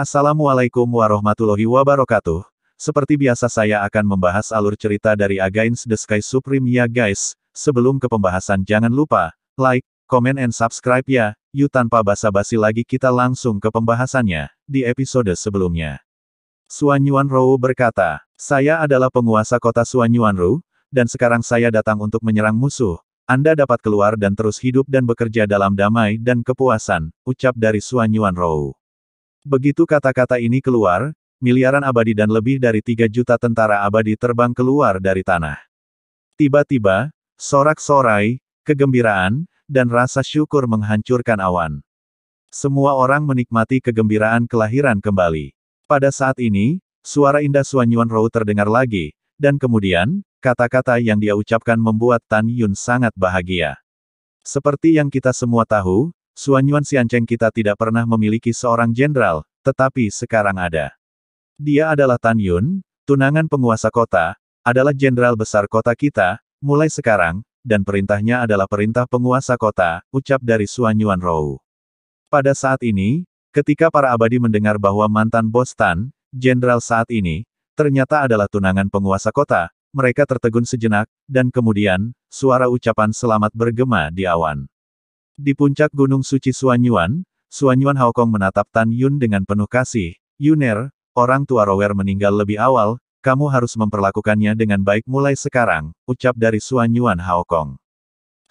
Assalamualaikum warahmatullahi wabarakatuh. Seperti biasa saya akan membahas alur cerita dari Against the Sky Supreme ya guys. Sebelum ke pembahasan jangan lupa, like, comment and subscribe ya. Yuk tanpa basa-basi lagi kita langsung ke pembahasannya, di episode sebelumnya. Suanyuan Rou berkata, saya adalah penguasa kota Suanyuan Rou, dan sekarang saya datang untuk menyerang musuh, anda dapat keluar dan terus hidup dan bekerja dalam damai dan kepuasan, ucap dari Suan Yuan Rou. Begitu kata-kata ini keluar, miliaran abadi dan lebih dari tiga juta tentara abadi terbang keluar dari tanah. Tiba-tiba, sorak-sorai, kegembiraan, dan rasa syukur menghancurkan awan. Semua orang menikmati kegembiraan kelahiran kembali. Pada saat ini, suara indah Suan Yuan Rou terdengar lagi, dan kemudian, kata-kata yang dia ucapkan membuat Tan Yun sangat bahagia. Seperti yang kita semua tahu, Suanyuan Sianceng kita tidak pernah memiliki seorang jenderal, tetapi sekarang ada. Dia adalah Tan Yun, tunangan penguasa kota, adalah jenderal besar kota kita, mulai sekarang, dan perintahnya adalah perintah penguasa kota, ucap dari Suanyuan Rou. Pada saat ini, ketika para abadi mendengar bahwa mantan bos Tan, jenderal saat ini, ternyata adalah tunangan penguasa kota, mereka tertegun sejenak, dan kemudian, suara ucapan selamat bergema di awan. Di puncak Gunung Suci Suanyuan, Suanyuan Haokong menatap Tan Yun dengan penuh kasih. Yuner, orang tua Rower meninggal lebih awal, kamu harus memperlakukannya dengan baik mulai sekarang, ucap dari Suanyuan Haokong.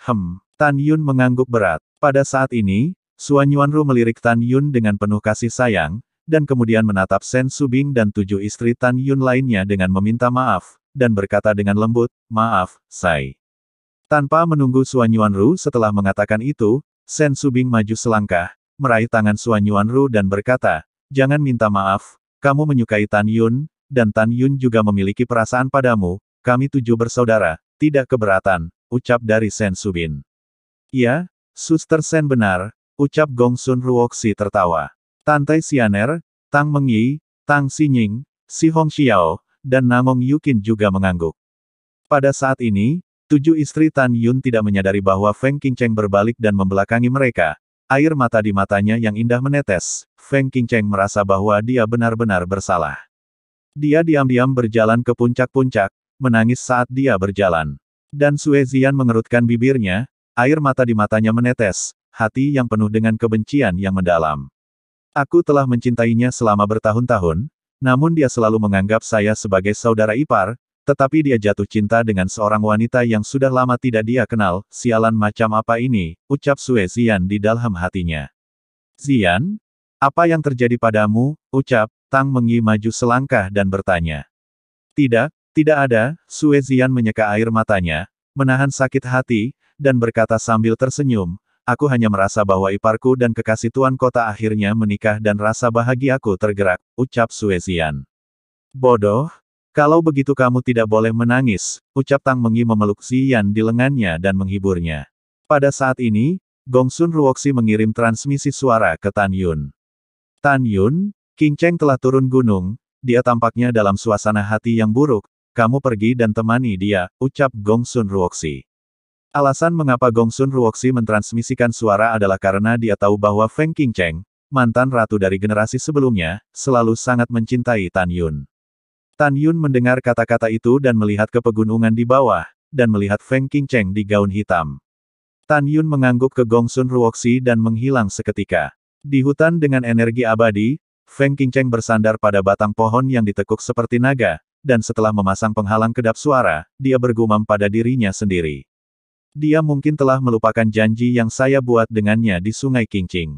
Hem, Tan Yun mengangguk berat. Pada saat ini, Suanyuan Ru melirik Tan Yun dengan penuh kasih sayang, dan kemudian menatap Sen Subing dan tujuh istri Tan Yun lainnya dengan meminta maaf, dan berkata dengan lembut, maaf, Sai. Tanpa menunggu Suan Yuan Ru setelah mengatakan itu, Sen Subing maju selangkah, meraih tangan Suan Yuan Ru dan berkata, Jangan minta maaf, kamu menyukai Tan Yun, dan Tan Yun juga memiliki perasaan padamu, kami tujuh bersaudara, tidak keberatan, ucap dari Sen Subin. "Ya, suster Sen benar, ucap Gong Sun Ruoxi tertawa. Tante Xianer, Tang Mengyi, Tang Xinying, Si Hong Xiao, dan Namong Yukin juga mengangguk. Pada saat ini, Tujuh istri Tan Yun tidak menyadari bahwa Feng Qingcheng berbalik dan membelakangi mereka. Air mata di matanya yang indah menetes. Feng Qingcheng merasa bahwa dia benar-benar bersalah. Dia diam-diam berjalan ke puncak-puncak, menangis saat dia berjalan. Dan Sue Zian mengerutkan bibirnya, air mata di matanya menetes, hati yang penuh dengan kebencian yang mendalam. Aku telah mencintainya selama bertahun-tahun, namun dia selalu menganggap saya sebagai saudara ipar, tetapi dia jatuh cinta dengan seorang wanita yang sudah lama tidak dia kenal, sialan macam apa ini, ucap Sue Zian di dalam hatinya. Zian? Apa yang terjadi padamu, ucap, Tang Mengi maju selangkah dan bertanya. Tidak, tidak ada, Sue Zian menyeka air matanya, menahan sakit hati, dan berkata sambil tersenyum, aku hanya merasa bahwa iparku dan kekasih tuan kota akhirnya menikah dan rasa bahagia aku tergerak, ucap Suezian. Bodoh, kalau begitu kamu tidak boleh menangis, ucap Tang Mengi memeluk Yan di lengannya dan menghiburnya. Pada saat ini, Gongsun Ruoxi mengirim transmisi suara ke Tan Yun. Tan Yun, King Cheng telah turun gunung, dia tampaknya dalam suasana hati yang buruk, kamu pergi dan temani dia, ucap Gongsun Ruoxi. Alasan mengapa Gongsun Ruoxi mentransmisikan suara adalah karena dia tahu bahwa Feng King Cheng, mantan ratu dari generasi sebelumnya, selalu sangat mencintai Tan Yun. Tan Yun mendengar kata-kata itu dan melihat ke pegunungan di bawah, dan melihat Feng Qingcheng di gaun hitam. Tan Yun mengangguk ke Gongsun Ruoxi dan menghilang seketika. Di hutan dengan energi abadi, Feng Qingcheng bersandar pada batang pohon yang ditekuk seperti naga, dan setelah memasang penghalang kedap suara, dia bergumam pada dirinya sendiri. Dia mungkin telah melupakan janji yang saya buat dengannya di Sungai Qingqing.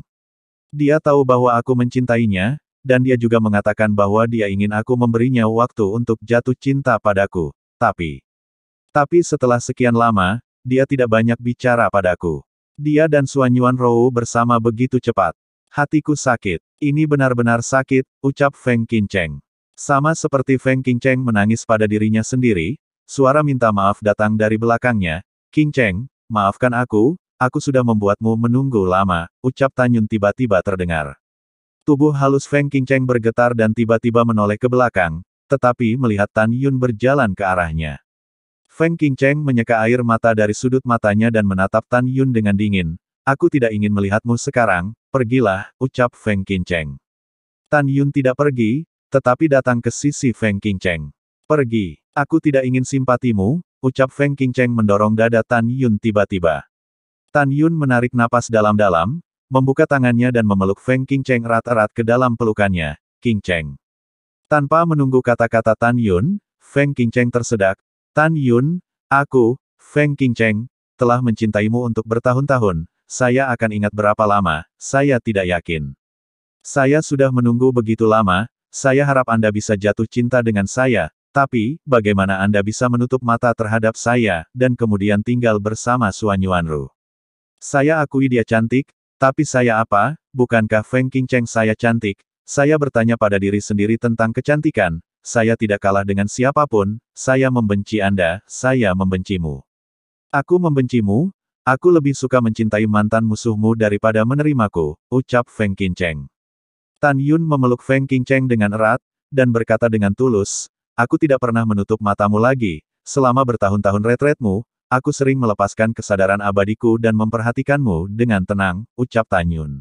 Dia tahu bahwa aku mencintainya, dan dia juga mengatakan bahwa dia ingin aku memberinya waktu untuk jatuh cinta padaku. Tapi, tapi setelah sekian lama, dia tidak banyak bicara padaku. Dia dan Suanyuan Rou bersama begitu cepat. Hatiku sakit. Ini benar-benar sakit, ucap Feng Qinceng. Sama seperti Feng Qinceng menangis pada dirinya sendiri, suara minta maaf datang dari belakangnya. Qinceng, maafkan aku, aku sudah membuatmu menunggu lama, ucap Tanyun tiba-tiba terdengar. Tubuh halus Feng Qingcheng bergetar dan tiba-tiba menoleh ke belakang, tetapi melihat Tan Yun berjalan ke arahnya. Feng Qingcheng menyeka air mata dari sudut matanya dan menatap Tan Yun dengan dingin. Aku tidak ingin melihatmu sekarang, pergilah, ucap Feng Qingcheng. Tan Yun tidak pergi, tetapi datang ke sisi Feng Qingcheng. Pergi, aku tidak ingin simpatimu, ucap Feng Qingcheng mendorong dada Tan Yun tiba-tiba. Tan Yun menarik napas dalam-dalam, membuka tangannya dan memeluk Feng Cheng erat-erat ke dalam pelukannya, King Cheng. Tanpa menunggu kata-kata Tan Yun, Feng Cheng tersedak, Tan Yun, aku, Feng Cheng, telah mencintaimu untuk bertahun-tahun, saya akan ingat berapa lama, saya tidak yakin. Saya sudah menunggu begitu lama, saya harap Anda bisa jatuh cinta dengan saya, tapi, bagaimana Anda bisa menutup mata terhadap saya, dan kemudian tinggal bersama Suan Saya akui dia cantik, tapi saya apa, bukankah Feng Qingcheng saya cantik? Saya bertanya pada diri sendiri tentang kecantikan, saya tidak kalah dengan siapapun, saya membenci Anda, saya membencimu. Aku membencimu, aku lebih suka mencintai mantan musuhmu daripada menerimaku, ucap Feng Qingcheng. Tan Yun memeluk Feng Qingcheng dengan erat, dan berkata dengan tulus, aku tidak pernah menutup matamu lagi, selama bertahun-tahun retretmu, Aku sering melepaskan kesadaran abadiku dan memperhatikanmu dengan tenang, ucap Tan Yun.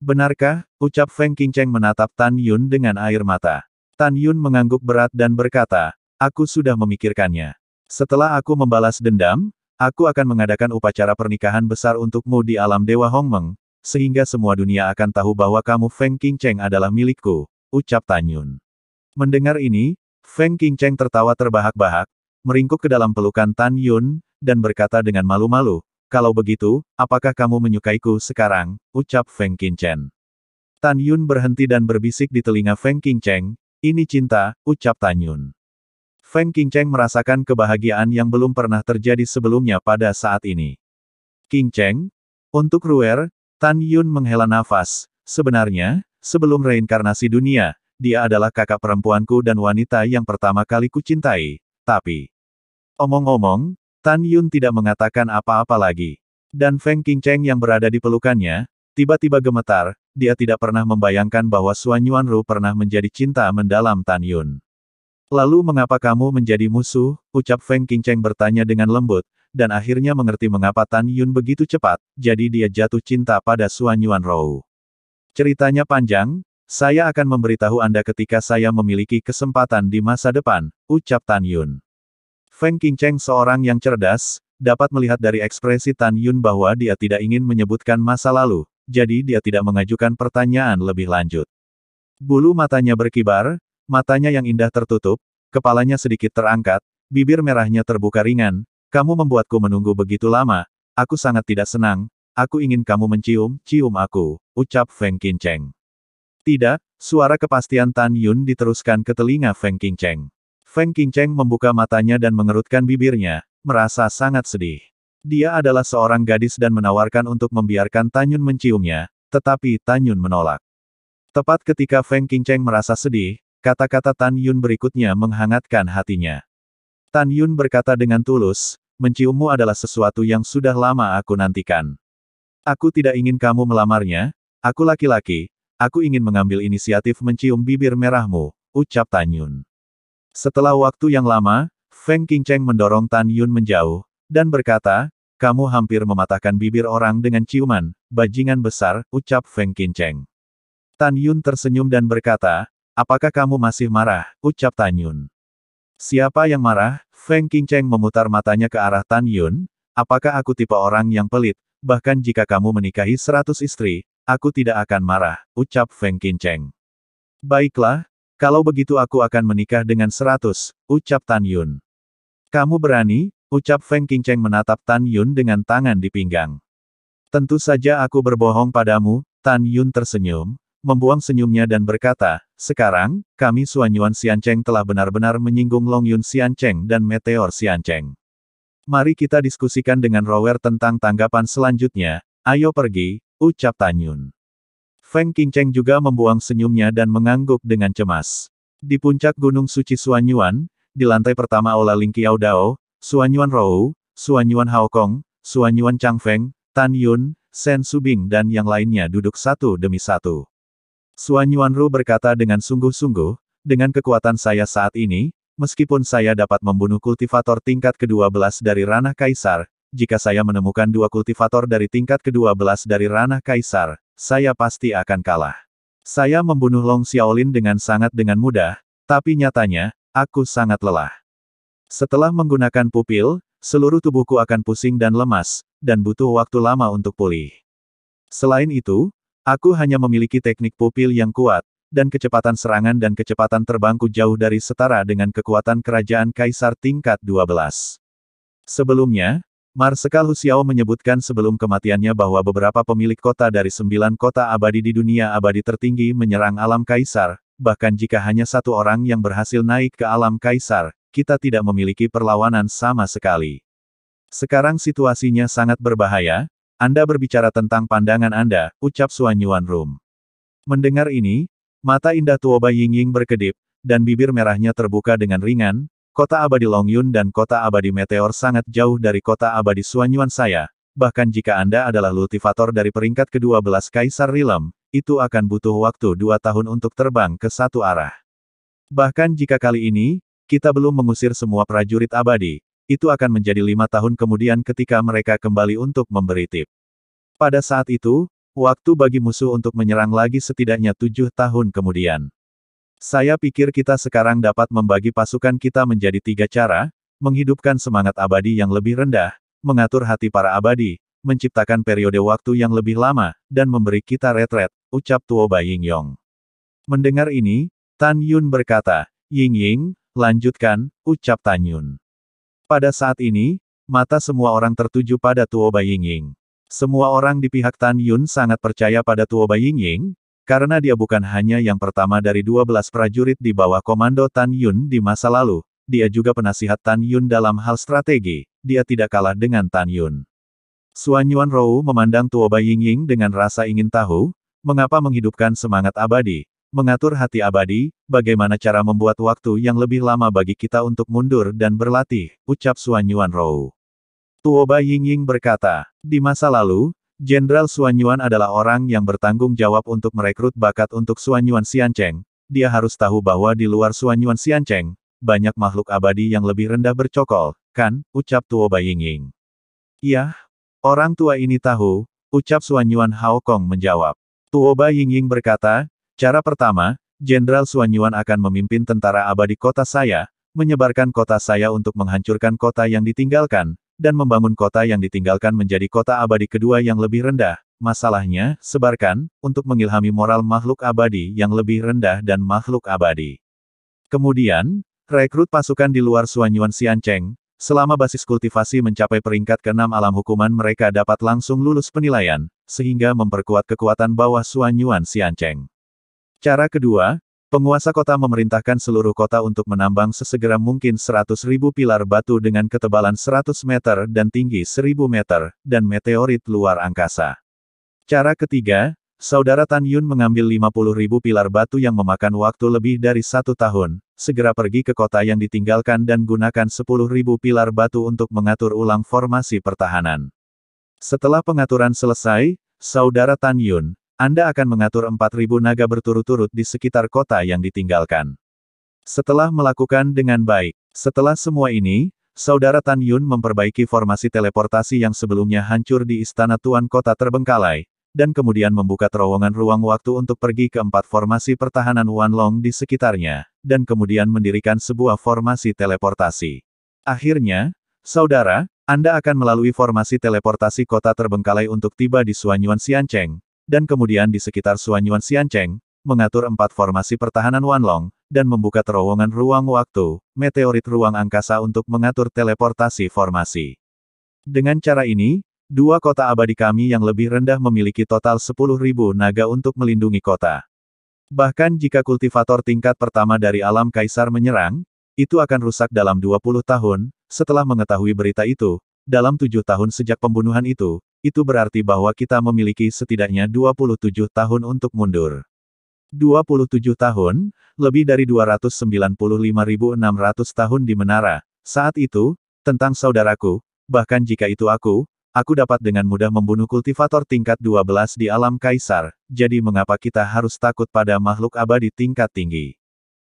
Benarkah? Ucap Feng Qingcheng menatap Tan Yun dengan air mata. Tan Yun mengangguk berat dan berkata, aku sudah memikirkannya. Setelah aku membalas dendam, aku akan mengadakan upacara pernikahan besar untukmu di alam Dewa Hongmeng, sehingga semua dunia akan tahu bahwa kamu Feng Qingcheng adalah milikku, ucap Tan Yun. Mendengar ini, Feng Qingcheng tertawa terbahak-bahak, meringkuk ke dalam pelukan Tan Yun, dan berkata dengan malu-malu, kalau begitu, apakah kamu menyukaiku sekarang, ucap Feng Qingchen. Tan Yun berhenti dan berbisik di telinga Feng Qingcheng, ini cinta, ucap Tan Yun. Feng Qingcheng merasakan kebahagiaan yang belum pernah terjadi sebelumnya pada saat ini. Qingcheng, untuk Ruer, Tan Yun menghela nafas, sebenarnya, sebelum reinkarnasi dunia, dia adalah kakak perempuanku dan wanita yang pertama kali kucintai, tapi, omong-omong, Tan Yun tidak mengatakan apa-apa lagi. Dan Feng Qingcheng yang berada di pelukannya, tiba-tiba gemetar, dia tidak pernah membayangkan bahwa Suan Yuan Ru pernah menjadi cinta mendalam Tan Yun. Lalu mengapa kamu menjadi musuh? Ucap Feng Qingcheng bertanya dengan lembut, dan akhirnya mengerti mengapa Tan Yun begitu cepat, jadi dia jatuh cinta pada Suan Yuan Rou. Ceritanya panjang, saya akan memberitahu Anda ketika saya memiliki kesempatan di masa depan, ucap Tan Yun. Feng Qingcheng seorang yang cerdas, dapat melihat dari ekspresi Tan Yun bahwa dia tidak ingin menyebutkan masa lalu, jadi dia tidak mengajukan pertanyaan lebih lanjut. Bulu matanya berkibar, matanya yang indah tertutup, kepalanya sedikit terangkat, bibir merahnya terbuka ringan, kamu membuatku menunggu begitu lama, aku sangat tidak senang, aku ingin kamu mencium, cium aku, ucap Feng Qingcheng. Tidak, suara kepastian Tan Yun diteruskan ke telinga Feng Qingcheng. Feng Qingcheng membuka matanya dan mengerutkan bibirnya, merasa sangat sedih. Dia adalah seorang gadis dan menawarkan untuk membiarkan Tan Yun menciumnya, tetapi Tan Yun menolak. Tepat ketika Feng Qingcheng merasa sedih, kata-kata Tan Yun berikutnya menghangatkan hatinya. Tan Yun berkata dengan tulus, menciummu adalah sesuatu yang sudah lama aku nantikan. Aku tidak ingin kamu melamarnya, aku laki-laki, Aku ingin mengambil inisiatif mencium bibir merahmu, ucap Tan Yun. Setelah waktu yang lama, Feng Qingcheng mendorong Tan Yun menjauh, dan berkata, kamu hampir mematahkan bibir orang dengan ciuman, bajingan besar, ucap Feng Qingcheng. Tan Yun tersenyum dan berkata, apakah kamu masih marah, ucap Tan Yun. Siapa yang marah? Feng Qingcheng memutar matanya ke arah Tan Yun, apakah aku tipe orang yang pelit, bahkan jika kamu menikahi seratus istri, Aku tidak akan marah, ucap Feng Qinceng. Baiklah, kalau begitu aku akan menikah dengan seratus, ucap Tan Yun. Kamu berani? Ucap Feng Qinceng menatap Tan Yun dengan tangan di pinggang. Tentu saja aku berbohong padamu, Tan Yun tersenyum, membuang senyumnya dan berkata, sekarang, kami Suanyuan Xiancheng telah benar-benar menyinggung Long Yun Xiancheng dan Meteor Xiancheng. Mari kita diskusikan dengan Rower tentang tanggapan selanjutnya, ayo pergi, Ucap Tanyun. Feng Qingcheng juga membuang senyumnya dan mengangguk dengan cemas. Di puncak Gunung Suci Suanyuan, di lantai pertama Aula Lingqiao Dao, Suanyuan Rou, Suanyuan Haokong, Suanyuan Changfeng, Tan Yun, Sen Subing dan yang lainnya duduk satu demi satu. Suanyuan Ru berkata dengan sungguh-sungguh, dengan kekuatan saya saat ini, meskipun saya dapat membunuh kultivator tingkat ke-12 dari ranah kaisar, jika saya menemukan dua kultivator dari tingkat ke-12 dari ranah kaisar, saya pasti akan kalah. Saya membunuh Long Xiaolin dengan sangat dengan mudah, tapi nyatanya, aku sangat lelah. Setelah menggunakan pupil, seluruh tubuhku akan pusing dan lemas, dan butuh waktu lama untuk pulih. Selain itu, aku hanya memiliki teknik pupil yang kuat, dan kecepatan serangan dan kecepatan terbangku jauh dari setara dengan kekuatan kerajaan kaisar tingkat 12. Sebelumnya, Marsekal Husiao menyebutkan sebelum kematiannya bahwa beberapa pemilik kota dari sembilan kota abadi di dunia abadi tertinggi menyerang alam kaisar, bahkan jika hanya satu orang yang berhasil naik ke alam kaisar, kita tidak memiliki perlawanan sama sekali. Sekarang situasinya sangat berbahaya, Anda berbicara tentang pandangan Anda, ucap Suanyuan Yuan Rum. Mendengar ini, mata indah Tuoba Ying Ying berkedip, dan bibir merahnya terbuka dengan ringan, Kota abadi Longyun dan kota abadi Meteor sangat jauh dari kota abadi Suanyuan saya, bahkan jika Anda adalah Lutivator dari peringkat ke-12 Kaisar Rilem, itu akan butuh waktu dua tahun untuk terbang ke satu arah. Bahkan jika kali ini, kita belum mengusir semua prajurit abadi, itu akan menjadi lima tahun kemudian ketika mereka kembali untuk memberi tip. Pada saat itu, waktu bagi musuh untuk menyerang lagi setidaknya tujuh tahun kemudian. Saya pikir kita sekarang dapat membagi pasukan kita menjadi tiga cara, menghidupkan semangat abadi yang lebih rendah, mengatur hati para abadi, menciptakan periode waktu yang lebih lama, dan memberi kita retret, ucap Tuo Bai Yong. Mendengar ini, Tan Yun berkata, Ying Ying, lanjutkan, ucap Tan Yun. Pada saat ini, mata semua orang tertuju pada Tuo Bai Ying Semua orang di pihak Tan Yun sangat percaya pada Tuo Bai Ying, karena dia bukan hanya yang pertama dari 12 prajurit di bawah komando Tan Yun di masa lalu, dia juga penasihat Tan Yun dalam hal strategi, dia tidak kalah dengan Tan Yun. Suan Yuan Rou memandang Tuoba Ying Ying dengan rasa ingin tahu, mengapa menghidupkan semangat abadi, mengatur hati abadi, bagaimana cara membuat waktu yang lebih lama bagi kita untuk mundur dan berlatih, ucap Suan Yuan Rou. Tuoba Ying Ying berkata, di masa lalu, Jenderal Suanyuan adalah orang yang bertanggung jawab untuk merekrut bakat untuk Suanyuan Xiancheng. Dia harus tahu bahwa di luar Suanyuan Xiancheng, banyak makhluk abadi yang lebih rendah bercokol, kan, ucap Tuo Yingying. Iya, orang tua ini tahu, ucap Suanyuan Hao Kong menjawab. Tuo Yingying berkata, cara pertama, Jenderal Suanyuan akan memimpin tentara abadi kota saya, menyebarkan kota saya untuk menghancurkan kota yang ditinggalkan, dan membangun kota yang ditinggalkan menjadi kota abadi kedua yang lebih rendah. Masalahnya, sebarkan, untuk mengilhami moral makhluk abadi yang lebih rendah dan makhluk abadi. Kemudian, rekrut pasukan di luar Suanyuan Sianceng, Selama basis kultivasi mencapai peringkat ke-6 alam hukuman mereka dapat langsung lulus penilaian, sehingga memperkuat kekuatan bawah Suanyuan Siancheng. Cara kedua, Penguasa kota memerintahkan seluruh kota untuk menambang sesegera mungkin 100.000 pilar batu dengan ketebalan 100 meter dan tinggi 1.000 meter, dan meteorit luar angkasa. Cara ketiga, Saudara Tan Yun mengambil ribu pilar batu yang memakan waktu lebih dari satu tahun, segera pergi ke kota yang ditinggalkan dan gunakan ribu pilar batu untuk mengatur ulang formasi pertahanan. Setelah pengaturan selesai, Saudara Tan Yun, anda akan mengatur 4.000 naga berturut-turut di sekitar kota yang ditinggalkan. Setelah melakukan dengan baik, setelah semua ini, Saudara Tan Yun memperbaiki formasi teleportasi yang sebelumnya hancur di Istana Tuan Kota terbengkalai, dan kemudian membuka terowongan ruang waktu untuk pergi ke empat formasi pertahanan Wan Long di sekitarnya, dan kemudian mendirikan sebuah formasi teleportasi. Akhirnya, Saudara, Anda akan melalui formasi teleportasi kota terbengkalai untuk tiba di Suanyuan Xiancheng, dan kemudian di sekitar Suanyuan Xiancheng, mengatur empat formasi pertahanan Wanlong, dan membuka terowongan ruang waktu, meteorit ruang angkasa untuk mengatur teleportasi formasi. Dengan cara ini, dua kota abadi kami yang lebih rendah memiliki total 10.000 naga untuk melindungi kota. Bahkan jika kultivator tingkat pertama dari alam kaisar menyerang, itu akan rusak dalam 20 tahun, setelah mengetahui berita itu, dalam tujuh tahun sejak pembunuhan itu, itu berarti bahwa kita memiliki setidaknya 27 tahun untuk mundur. 27 tahun, lebih dari 295.600 tahun di menara. Saat itu, tentang saudaraku, bahkan jika itu aku, aku dapat dengan mudah membunuh kultivator tingkat 12 di alam kaisar, jadi mengapa kita harus takut pada makhluk abadi tingkat tinggi?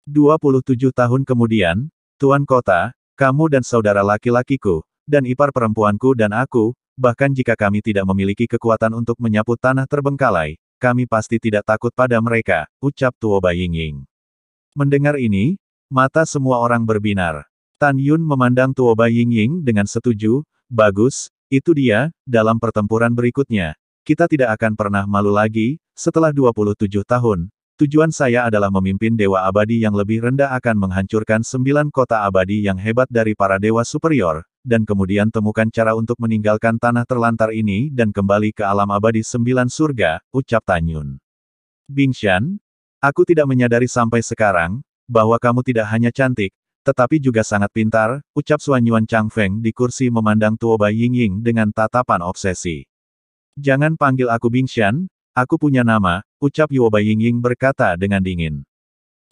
27 tahun kemudian, Tuan Kota, kamu dan saudara laki-lakiku, dan ipar perempuanku dan aku, bahkan jika kami tidak memiliki kekuatan untuk menyapu tanah terbengkalai, kami pasti tidak takut pada mereka, ucap Tuo Baiying. Mendengar ini, mata semua orang berbinar. Tan Yun memandang Tuo Baiying dengan setuju, bagus, itu dia, dalam pertempuran berikutnya, kita tidak akan pernah malu lagi, setelah 27 tahun, Tujuan saya adalah memimpin dewa abadi yang lebih rendah akan menghancurkan sembilan kota abadi yang hebat dari para dewa superior, dan kemudian temukan cara untuk meninggalkan tanah terlantar ini dan kembali ke alam abadi sembilan surga, ucap Tanyun. Bingshan, aku tidak menyadari sampai sekarang, bahwa kamu tidak hanya cantik, tetapi juga sangat pintar, ucap Suanyuan Feng di kursi memandang Ying Yingying dengan tatapan obsesi. Jangan panggil aku Bingshan, aku punya nama, ucap Yuoba Yingying berkata dengan dingin.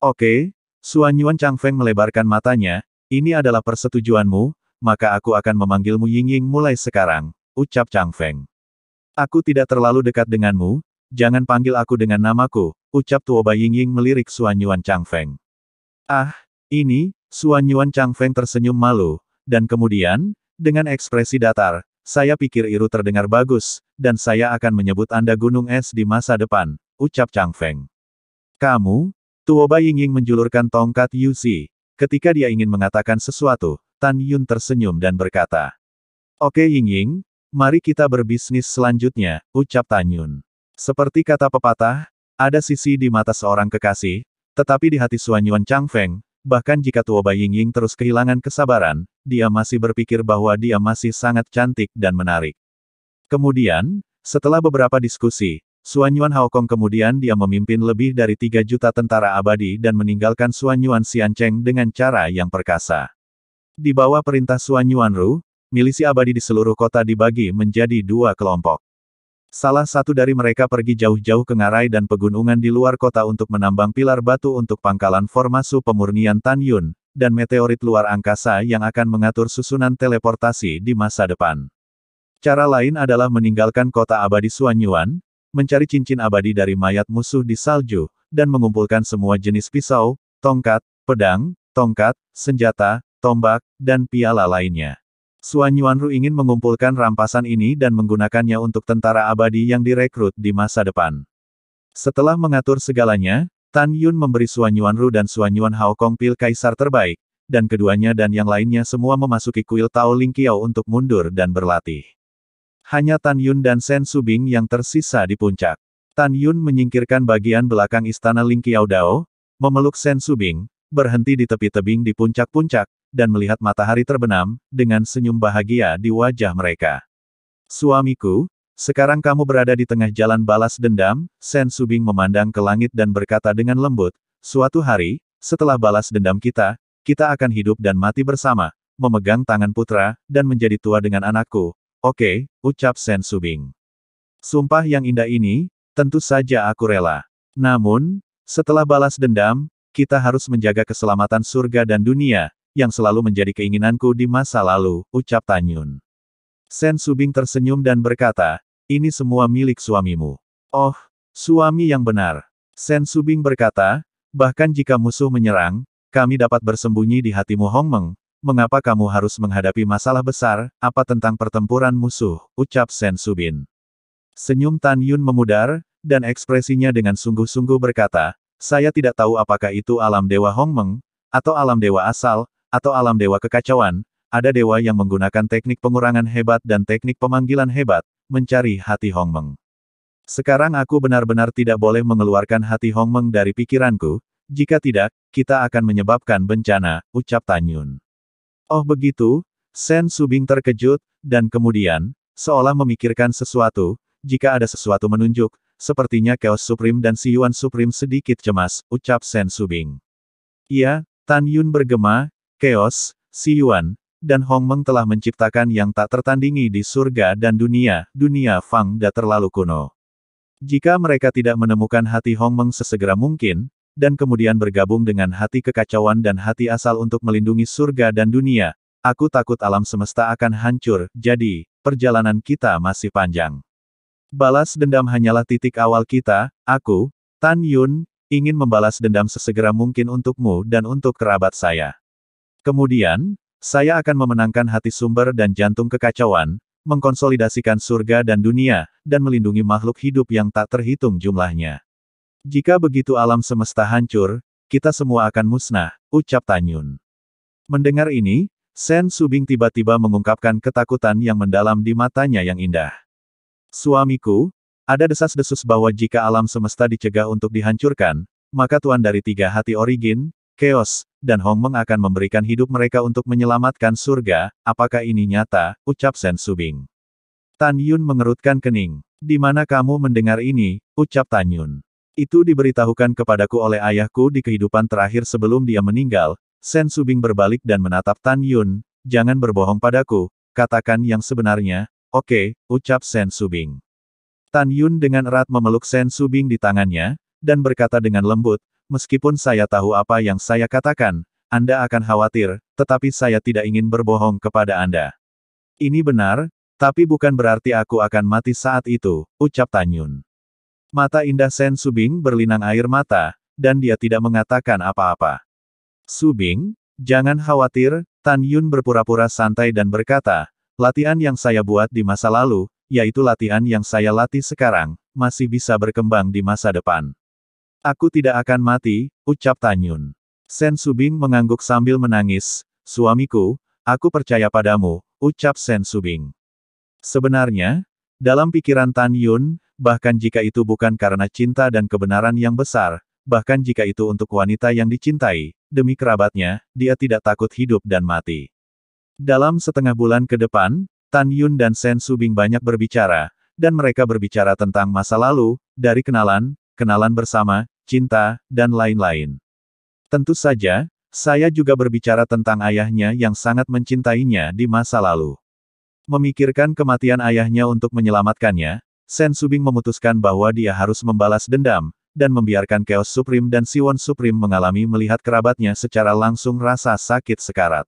Oke, Suanyuan Feng melebarkan matanya, ini adalah persetujuanmu, maka aku akan memanggilmu Yingying mulai sekarang, ucap Chang Feng. Aku tidak terlalu dekat denganmu, jangan panggil aku dengan namaku, ucap Tuoba Ying melirik Suan Yuan Chang Feng. Ah, ini, Suan Yuan Chang Feng tersenyum malu, dan kemudian, dengan ekspresi datar, saya pikir Iru terdengar bagus, dan saya akan menyebut Anda gunung es di masa depan, ucap Chang Feng. Kamu, Tuoba Yingying menjulurkan tongkat Yuzi. Ketika dia ingin mengatakan sesuatu, Tan Yun tersenyum dan berkata. Oke Ying Ying, mari kita berbisnis selanjutnya, ucap Tan Yun. Seperti kata pepatah, ada sisi di mata seorang kekasih, tetapi di hati Suanyuan Feng, bahkan jika Bai Ying Ying terus kehilangan kesabaran, dia masih berpikir bahwa dia masih sangat cantik dan menarik. Kemudian, setelah beberapa diskusi, Suanyuan Haokong kemudian dia memimpin lebih dari 3 juta tentara abadi dan meninggalkan Suanyuan Xiancheng dengan cara yang perkasa. Di bawah perintah Suan Yuanru, milisi abadi di seluruh kota dibagi menjadi dua kelompok. Salah satu dari mereka pergi jauh-jauh ke ngarai dan pegunungan di luar kota untuk menambang pilar batu untuk pangkalan formasu pemurnian Tan Yun, dan meteorit luar angkasa yang akan mengatur susunan teleportasi di masa depan. Cara lain adalah meninggalkan kota abadi Suanyuan, mencari cincin abadi dari mayat musuh di salju, dan mengumpulkan semua jenis pisau, tongkat, pedang, tongkat, senjata, tombak, dan piala lainnya. Suan Yuanru ingin mengumpulkan rampasan ini dan menggunakannya untuk tentara abadi yang direkrut di masa depan. Setelah mengatur segalanya, Tan Yun memberi Suan Yuanru dan Suan Yuan Haokong pil kaisar terbaik, dan keduanya dan yang lainnya semua memasuki kuil Tao Ling Kiao untuk mundur dan berlatih. Hanya Tan Yun dan Shen Subing yang tersisa di puncak. Tan Yun menyingkirkan bagian belakang istana Ling Kiao Dao, memeluk Shen Subing, berhenti di tepi tebing di puncak-puncak, dan melihat matahari terbenam, dengan senyum bahagia di wajah mereka. Suamiku, sekarang kamu berada di tengah jalan balas dendam, Sen Subing memandang ke langit dan berkata dengan lembut, suatu hari, setelah balas dendam kita, kita akan hidup dan mati bersama, memegang tangan putra, dan menjadi tua dengan anakku. Oke, okay, ucap Sen Subing. Sumpah yang indah ini, tentu saja aku rela. Namun, setelah balas dendam, kita harus menjaga keselamatan surga dan dunia, yang selalu menjadi keinginanku di masa lalu, ucap Tanyun. Sen Subing tersenyum dan berkata, ini semua milik suamimu. Oh, suami yang benar. Sen Subing berkata, bahkan jika musuh menyerang, kami dapat bersembunyi di hatimu Hong Meng. mengapa kamu harus menghadapi masalah besar, apa tentang pertempuran musuh, ucap Sen Subin. Senyum Tan Yun memudar, dan ekspresinya dengan sungguh-sungguh berkata, saya tidak tahu apakah itu alam Dewa Hong Meng atau alam Dewa asal, atau alam dewa kekacauan, ada dewa yang menggunakan teknik pengurangan hebat dan teknik pemanggilan hebat, mencari hati Hong Meng. Sekarang aku benar-benar tidak boleh mengeluarkan hati Hong Meng dari pikiranku, jika tidak, kita akan menyebabkan bencana, ucap Tanyun. Oh begitu, Sen Subing terkejut, dan kemudian, seolah memikirkan sesuatu, jika ada sesuatu menunjuk, sepertinya Chaos Supreme dan Si Yuan Supreme sedikit cemas, ucap Sen Subing. Iya, Tan Yun bergema, Chaos, Yuan, dan Hong Meng telah menciptakan yang tak tertandingi di surga dan dunia, dunia Fang Da terlalu kuno. Jika mereka tidak menemukan hati Hong Meng sesegera mungkin, dan kemudian bergabung dengan hati kekacauan dan hati asal untuk melindungi surga dan dunia, aku takut alam semesta akan hancur, jadi, perjalanan kita masih panjang. Balas dendam hanyalah titik awal kita, aku, Tan Yun, ingin membalas dendam sesegera mungkin untukmu dan untuk kerabat saya. Kemudian, saya akan memenangkan hati sumber dan jantung kekacauan, mengkonsolidasikan surga dan dunia, dan melindungi makhluk hidup yang tak terhitung jumlahnya. Jika begitu alam semesta hancur, kita semua akan musnah, ucap Tanyun. Mendengar ini, Sen Subing tiba-tiba mengungkapkan ketakutan yang mendalam di matanya yang indah. Suamiku, ada desas-desus bahwa jika alam semesta dicegah untuk dihancurkan, maka Tuan dari tiga hati origin, Chaos, dan Hong Meng akan memberikan hidup mereka untuk menyelamatkan surga, apakah ini nyata, ucap Shen Subing. Tan Yun mengerutkan kening. Di mana kamu mendengar ini, ucap Tan Yun. Itu diberitahukan kepadaku oleh ayahku di kehidupan terakhir sebelum dia meninggal, Shen Subing berbalik dan menatap Tan Yun, jangan berbohong padaku, katakan yang sebenarnya, oke, okay, ucap Shen Subing. Tan Yun dengan erat memeluk Shen Subing di tangannya, dan berkata dengan lembut, meskipun saya tahu apa yang saya katakan, Anda akan khawatir, tetapi saya tidak ingin berbohong kepada Anda. Ini benar, tapi bukan berarti aku akan mati saat itu, ucap Tanyun. Mata indah Sen Subing berlinang air mata, dan dia tidak mengatakan apa-apa. Subing, jangan khawatir, Tan Yun berpura-pura santai dan berkata, latihan yang saya buat di masa lalu, yaitu latihan yang saya latih sekarang, masih bisa berkembang di masa depan. Aku tidak akan mati, ucap Tanyun. Sen Subing mengangguk sambil menangis, suamiku, aku percaya padamu, ucap Sen Subing. Sebenarnya, dalam pikiran Tan Yun, bahkan jika itu bukan karena cinta dan kebenaran yang besar, bahkan jika itu untuk wanita yang dicintai, demi kerabatnya, dia tidak takut hidup dan mati. Dalam setengah bulan ke depan, Tan Yun dan Sen Subing banyak berbicara, dan mereka berbicara tentang masa lalu, dari kenalan, kenalan bersama, cinta, dan lain-lain. Tentu saja, saya juga berbicara tentang ayahnya yang sangat mencintainya di masa lalu. Memikirkan kematian ayahnya untuk menyelamatkannya, Sen Subing memutuskan bahwa dia harus membalas dendam, dan membiarkan Chaos Supreme dan Siwon Supreme mengalami melihat kerabatnya secara langsung rasa sakit sekarat.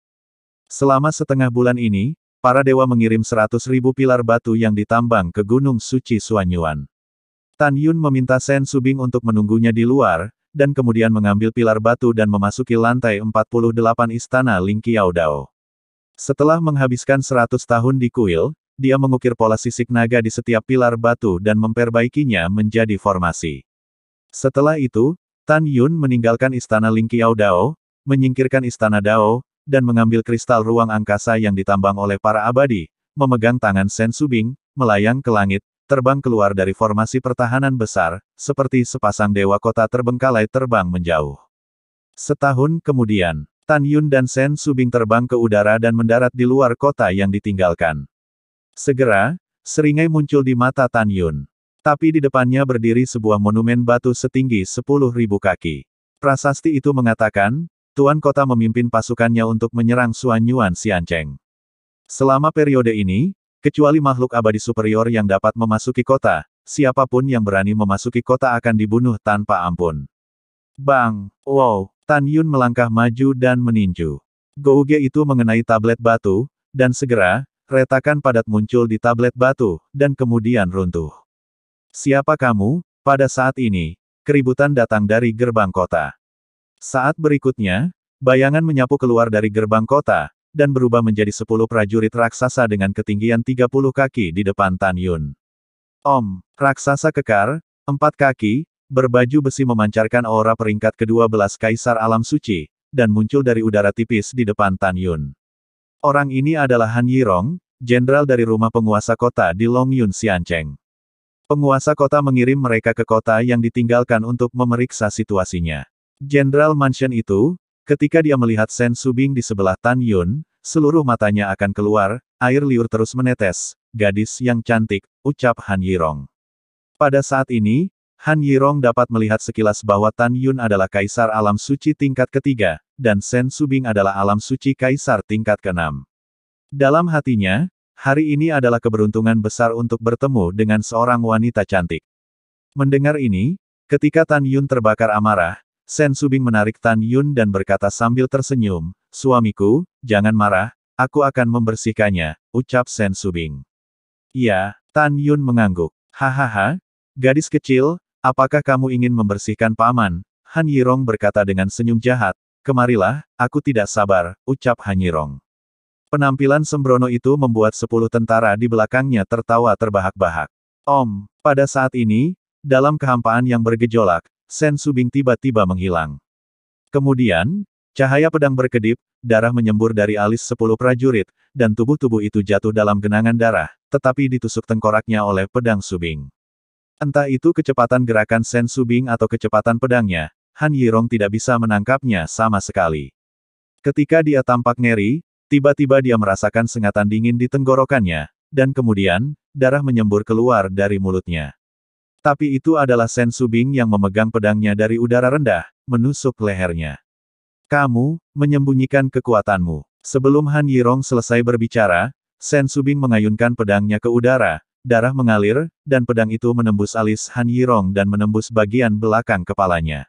Selama setengah bulan ini, para dewa mengirim seratus ribu pilar batu yang ditambang ke Gunung Suci Suanyuan. Tan Yun meminta Sen Subing untuk menunggunya di luar, dan kemudian mengambil pilar batu dan memasuki lantai 48 istana Ling Dao. Setelah menghabiskan 100 tahun di kuil, dia mengukir pola sisik naga di setiap pilar batu dan memperbaikinya menjadi formasi. Setelah itu, Tan Yun meninggalkan istana Ling Dao, menyingkirkan istana Dao, dan mengambil kristal ruang angkasa yang ditambang oleh para abadi, memegang tangan Sen Subing, melayang ke langit, terbang keluar dari formasi pertahanan besar, seperti sepasang dewa kota terbengkalai terbang menjauh. Setahun kemudian, Tan Yun dan Sen Subing terbang ke udara dan mendarat di luar kota yang ditinggalkan. Segera, seringai muncul di mata Tan Yun. Tapi di depannya berdiri sebuah monumen batu setinggi 10.000 kaki. Prasasti itu mengatakan, Tuan Kota memimpin pasukannya untuk menyerang Suanyuan Yuan Selama periode ini, Kecuali makhluk abadi superior yang dapat memasuki kota, siapapun yang berani memasuki kota akan dibunuh tanpa ampun. Bang! Wow! Tan Yun melangkah maju dan meninju. Gouge itu mengenai tablet batu, dan segera, retakan padat muncul di tablet batu, dan kemudian runtuh. Siapa kamu? Pada saat ini, keributan datang dari gerbang kota. Saat berikutnya, bayangan menyapu keluar dari gerbang kota, dan berubah menjadi sepuluh prajurit raksasa dengan ketinggian 30 kaki di depan Tan Yun. Om, raksasa kekar, empat kaki, berbaju besi memancarkan aura peringkat kedua belas kaisar alam suci, dan muncul dari udara tipis di depan Tan Yun. Orang ini adalah Han Yirong, jenderal dari rumah penguasa kota di Long Longyun Xiancheng. Penguasa kota mengirim mereka ke kota yang ditinggalkan untuk memeriksa situasinya. Jenderal Mansion itu, Ketika dia melihat Sen Subing di sebelah Tan Yun, seluruh matanya akan keluar, air liur terus menetes. Gadis yang cantik, ucap Han Yirong. Pada saat ini, Han Yirong dapat melihat sekilas bahwa Tan Yun adalah kaisar alam suci tingkat ketiga, dan Sen Subing adalah alam suci kaisar tingkat keenam. Dalam hatinya, hari ini adalah keberuntungan besar untuk bertemu dengan seorang wanita cantik. Mendengar ini, ketika Tan Yun terbakar amarah, Sen Subing menarik Tan Yun dan berkata sambil tersenyum, Suamiku, jangan marah, aku akan membersihkannya, ucap Sen Subing. "Ya," Tan Yun mengangguk. Hahaha, gadis kecil, apakah kamu ingin membersihkan paman? Han Yirong berkata dengan senyum jahat, kemarilah, aku tidak sabar, ucap Han Yirong. Penampilan sembrono itu membuat sepuluh tentara di belakangnya tertawa terbahak-bahak. Om, pada saat ini, dalam kehampaan yang bergejolak, Sen Subing tiba-tiba menghilang. Kemudian, cahaya pedang berkedip, darah menyembur dari alis sepuluh prajurit, dan tubuh-tubuh itu jatuh dalam genangan darah, tetapi ditusuk tengkoraknya oleh pedang Subing. Entah itu kecepatan gerakan Sen Subing atau kecepatan pedangnya, Han Yirong tidak bisa menangkapnya sama sekali. Ketika dia tampak ngeri, tiba-tiba dia merasakan sengatan dingin di tenggorokannya, dan kemudian, darah menyembur keluar dari mulutnya. Tapi itu adalah Sen Subing yang memegang pedangnya dari udara rendah, menusuk lehernya. Kamu, menyembunyikan kekuatanmu. Sebelum Han Yirong selesai berbicara, Sen Subing mengayunkan pedangnya ke udara, darah mengalir, dan pedang itu menembus alis Han Yirong dan menembus bagian belakang kepalanya.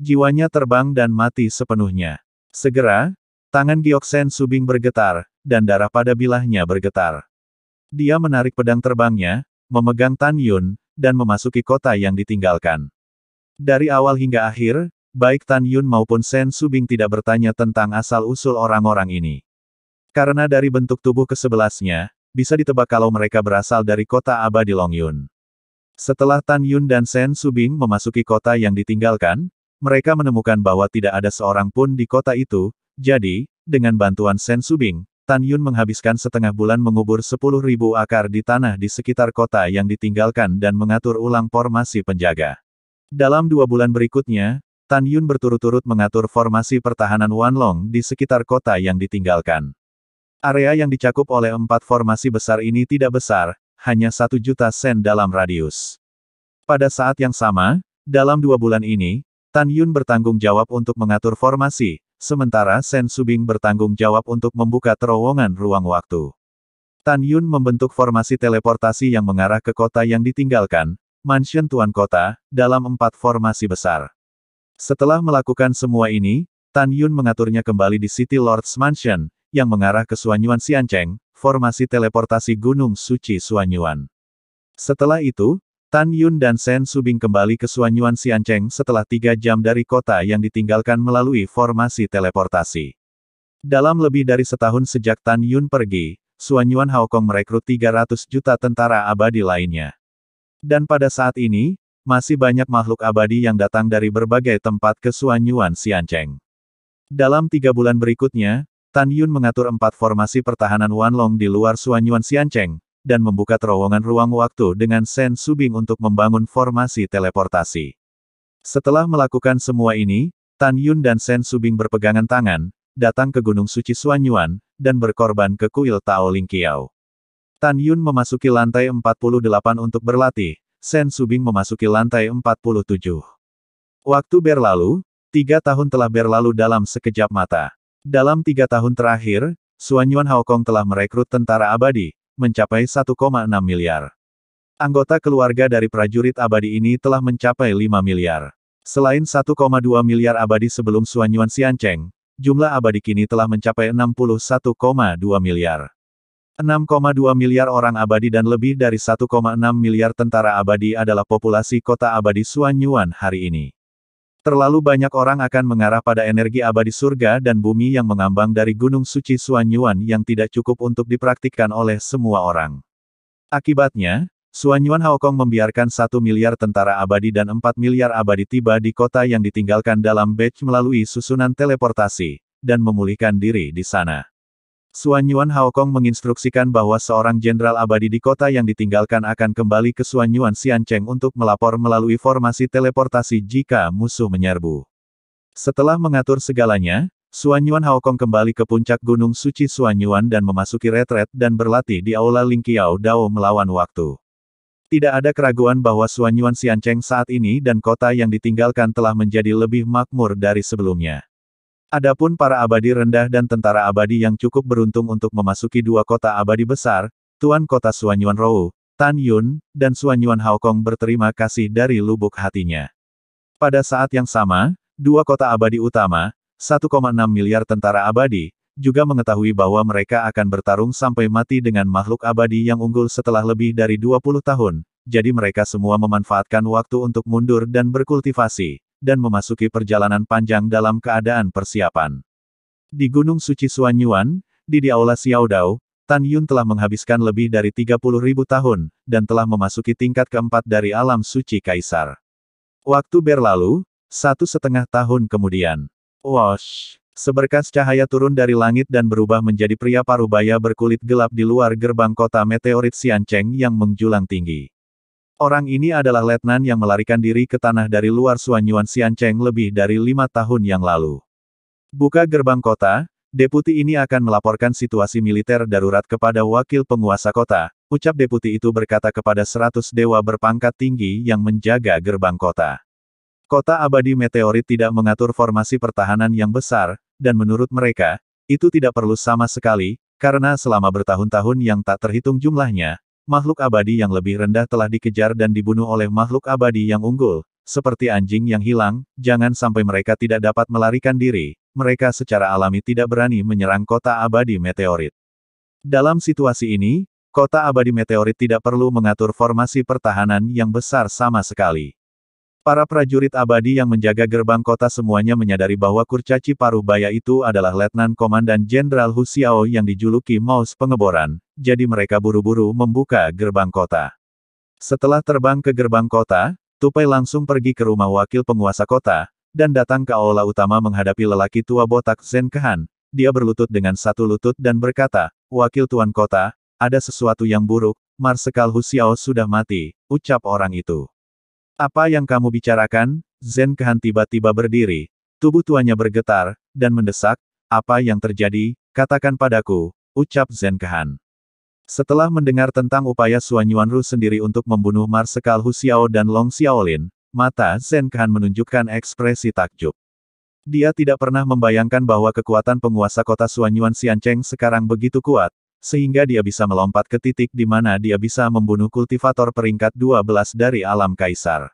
Jiwanya terbang dan mati sepenuhnya. Segera, tangan Giok Sen Subing bergetar, dan darah pada bilahnya bergetar. Dia menarik pedang terbangnya, memegang Tan Yun, dan memasuki kota yang ditinggalkan. Dari awal hingga akhir, baik Tan Yun maupun Sen Subing tidak bertanya tentang asal-usul orang-orang ini. Karena dari bentuk tubuh ke kesebelasnya, bisa ditebak kalau mereka berasal dari kota Abadi di Yun. Setelah Tan Yun dan Sen Subing memasuki kota yang ditinggalkan, mereka menemukan bahwa tidak ada seorang pun di kota itu, jadi, dengan bantuan Sen Subing, Tan Yun menghabiskan setengah bulan mengubur 10.000 akar di tanah di sekitar kota yang ditinggalkan dan mengatur ulang formasi penjaga. Dalam dua bulan berikutnya, Tan Yun berturut-turut mengatur formasi pertahanan Wanlong di sekitar kota yang ditinggalkan. Area yang dicakup oleh empat formasi besar ini tidak besar, hanya satu juta sen dalam radius. Pada saat yang sama, dalam dua bulan ini, Tan Yun bertanggung jawab untuk mengatur formasi, sementara Sen Subing bertanggung jawab untuk membuka terowongan ruang waktu. Tan Yun membentuk formasi teleportasi yang mengarah ke kota yang ditinggalkan, Mansion Tuan Kota, dalam empat formasi besar. Setelah melakukan semua ini, Tan Yun mengaturnya kembali di City Lord's Mansion, yang mengarah ke Suanyuan Sianceng, formasi teleportasi Gunung Suci Suanyuan. Setelah itu, Tan Yun dan Shen Subing kembali ke Suanyuan Xiancheng setelah tiga jam dari kota yang ditinggalkan melalui formasi teleportasi. Dalam lebih dari setahun sejak Tan Yun pergi, Suanyuan Haokong merekrut 300 juta tentara abadi lainnya. Dan pada saat ini, masih banyak makhluk abadi yang datang dari berbagai tempat ke Suanyuan Xiancheng. Dalam tiga bulan berikutnya, Tan Yun mengatur empat formasi pertahanan Wanlong di luar Suanyuan Xiancheng, dan membuka terowongan ruang waktu dengan Sen Subing untuk membangun formasi teleportasi. Setelah melakukan semua ini, Tan Yun dan Sen Subing berpegangan tangan, datang ke Gunung Suci Suanyuan, dan berkorban ke kuil Tao Ling Kiao. Tan Yun memasuki lantai 48 untuk berlatih, Sen Subing memasuki lantai 47. Waktu berlalu, tiga tahun telah berlalu dalam sekejap mata. Dalam tiga tahun terakhir, Suanyuan Haokong telah merekrut tentara abadi, mencapai 1,6 miliar. Anggota keluarga dari prajurit abadi ini telah mencapai 5 miliar. Selain 1,2 miliar abadi sebelum Suanyuan Xiancheng, jumlah abadi kini telah mencapai 61,2 miliar. 6,2 miliar orang abadi dan lebih dari 1,6 miliar tentara abadi adalah populasi kota abadi Suanyuan hari ini. Terlalu banyak orang akan mengarah pada energi abadi surga dan bumi yang mengambang dari Gunung Suci Suanyuan yang tidak cukup untuk dipraktikkan oleh semua orang. Akibatnya, Suanyuan Haokong membiarkan satu miliar tentara abadi dan 4 miliar abadi tiba di kota yang ditinggalkan dalam batch melalui susunan teleportasi, dan memulihkan diri di sana. Suan Yuan Haokong menginstruksikan bahwa seorang jenderal abadi di kota yang ditinggalkan akan kembali ke Suan Yuan Xiancheng untuk melapor melalui formasi teleportasi jika musuh menyerbu. Setelah mengatur segalanya, Suan Yuan Haokong kembali ke puncak Gunung Suci Suan Yuan dan memasuki retret dan berlatih di Aula Lingqiao Dao melawan waktu. Tidak ada keraguan bahwa Suan Yuan Xiancheng saat ini dan kota yang ditinggalkan telah menjadi lebih makmur dari sebelumnya. Adapun para abadi rendah dan tentara abadi yang cukup beruntung untuk memasuki dua kota abadi besar, Tuan Kota Suanyuan Rou, Tan Yun, dan Suanyuan Haokong berterima kasih dari lubuk hatinya. Pada saat yang sama, dua kota abadi utama, 1,6 miliar tentara abadi, juga mengetahui bahwa mereka akan bertarung sampai mati dengan makhluk abadi yang unggul setelah lebih dari 20 tahun, jadi mereka semua memanfaatkan waktu untuk mundur dan berkultivasi, dan memasuki perjalanan panjang dalam keadaan persiapan. Di Gunung Suci Suanyuan, di di Aula Xiaodao, Tan Yun telah menghabiskan lebih dari 30 ribu tahun, dan telah memasuki tingkat keempat dari alam suci Kaisar. Waktu berlalu, satu setengah tahun kemudian. Wash! Seberkas cahaya turun dari langit dan berubah menjadi pria parubaya berkulit gelap di luar gerbang kota meteorit Xiancheng yang menjulang tinggi. Orang ini adalah letnan yang melarikan diri ke tanah dari luar Suanyuan Xiancheng lebih dari lima tahun yang lalu. Buka gerbang kota, deputi ini akan melaporkan situasi militer darurat kepada wakil penguasa kota, ucap deputi itu berkata kepada seratus dewa berpangkat tinggi yang menjaga gerbang kota. Kota abadi meteorit tidak mengatur formasi pertahanan yang besar, dan menurut mereka, itu tidak perlu sama sekali, karena selama bertahun-tahun yang tak terhitung jumlahnya, makhluk abadi yang lebih rendah telah dikejar dan dibunuh oleh makhluk abadi yang unggul, seperti anjing yang hilang, jangan sampai mereka tidak dapat melarikan diri, mereka secara alami tidak berani menyerang kota abadi meteorit. Dalam situasi ini, kota abadi meteorit tidak perlu mengatur formasi pertahanan yang besar sama sekali. Para prajurit abadi yang menjaga gerbang kota semuanya menyadari bahwa kurcaci paruh baya itu adalah Letnan Komandan Jenderal Hu Xiao yang dijuluki Maus Pengeboran, jadi mereka buru-buru membuka gerbang kota. Setelah terbang ke gerbang kota, Tupai langsung pergi ke rumah wakil penguasa kota, dan datang ke aula utama menghadapi lelaki tua botak Zen Kehan. Dia berlutut dengan satu lutut dan berkata, Wakil Tuan Kota, ada sesuatu yang buruk, Marsekal Hu Xiao sudah mati, ucap orang itu. Apa yang kamu bicarakan? Zen Kehan tiba-tiba berdiri, tubuh tuanya bergetar, dan mendesak, apa yang terjadi, katakan padaku, ucap Zen Kehan. Setelah mendengar tentang upaya Suan Yuanru sendiri untuk membunuh Marsekal Hu Xiao dan Long Xiaolin, mata Zen Khan menunjukkan ekspresi takjub. Dia tidak pernah membayangkan bahwa kekuatan penguasa kota Suan Yuan Xiancheng sekarang begitu kuat, sehingga dia bisa melompat ke titik di mana dia bisa membunuh kultivator peringkat 12 dari alam kaisar.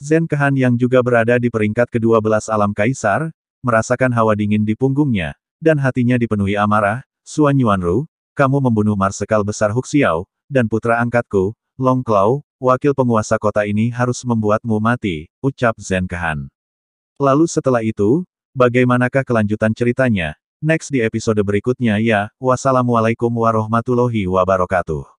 Zen Kehan yang juga berada di peringkat ke-12 alam kaisar, merasakan hawa dingin di punggungnya, dan hatinya dipenuhi amarah, Suan Yuanru, kamu membunuh Marsekal Besar Huxiao, dan putra angkatku, Long Klau, wakil penguasa kota ini harus membuatmu mati, ucap Zen Kehan. Lalu setelah itu, bagaimanakah kelanjutan ceritanya? Next di episode berikutnya ya, wassalamualaikum warahmatullahi wabarakatuh.